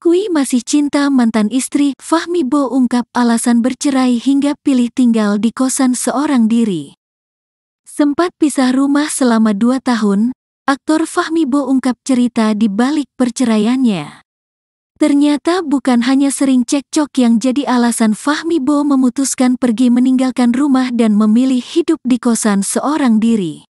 Kui masih cinta mantan istri, Fahmi Bo ungkap alasan bercerai hingga pilih tinggal di kosan seorang diri. Sempat pisah rumah selama dua tahun, aktor Fahmi Bo ungkap cerita di balik perceraiannya. Ternyata bukan hanya sering cekcok yang jadi alasan Fahmi Bo memutuskan pergi meninggalkan rumah dan memilih hidup di kosan seorang diri.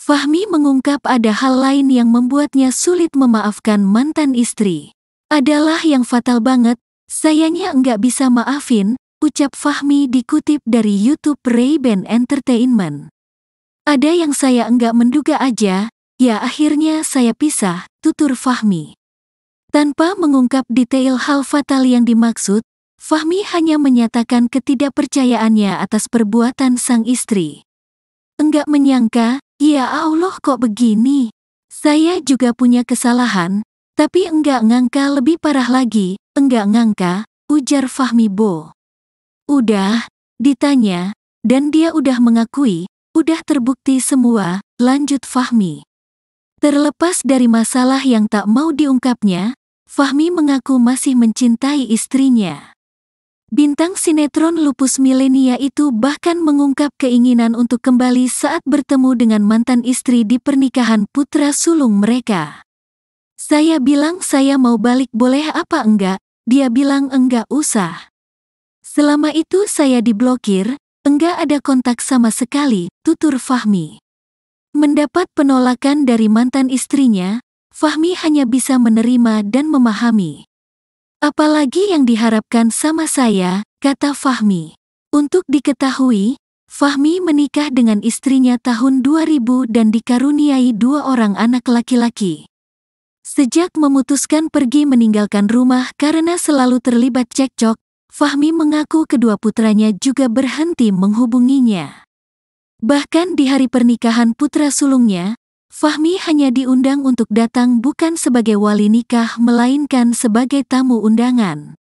Fahmi mengungkap ada hal lain yang membuatnya sulit memaafkan mantan istri adalah yang fatal banget, sayangnya nggak bisa maafin, ucap Fahmi dikutip dari YouTube Ray-Ban Entertainment. Ada yang saya enggak menduga aja, ya akhirnya saya pisah, tutur Fahmi. Tanpa mengungkap detail hal fatal yang dimaksud, Fahmi hanya menyatakan ketidakpercayaannya atas perbuatan sang istri. Enggak menyangka, ya Allah kok begini. Saya juga punya kesalahan, tapi enggak ngangka lebih parah lagi, enggak ngangka, ujar Fahmi Bo. Udah, ditanya, dan dia udah mengakui, udah terbukti semua, lanjut Fahmi. Terlepas dari masalah yang tak mau diungkapnya, Fahmi mengaku masih mencintai istrinya. Bintang sinetron lupus milenia itu bahkan mengungkap keinginan untuk kembali saat bertemu dengan mantan istri di pernikahan putra sulung mereka. Saya bilang saya mau balik boleh apa enggak, dia bilang enggak usah. Selama itu saya diblokir, enggak ada kontak sama sekali, tutur Fahmi. Mendapat penolakan dari mantan istrinya, Fahmi hanya bisa menerima dan memahami. Apalagi yang diharapkan sama saya, kata Fahmi. Untuk diketahui, Fahmi menikah dengan istrinya tahun 2000 dan dikaruniai dua orang anak laki-laki. Sejak memutuskan pergi meninggalkan rumah karena selalu terlibat cekcok, Fahmi mengaku kedua putranya juga berhenti menghubunginya. Bahkan di hari pernikahan putra sulungnya, Fahmi hanya diundang untuk datang bukan sebagai wali nikah melainkan sebagai tamu undangan.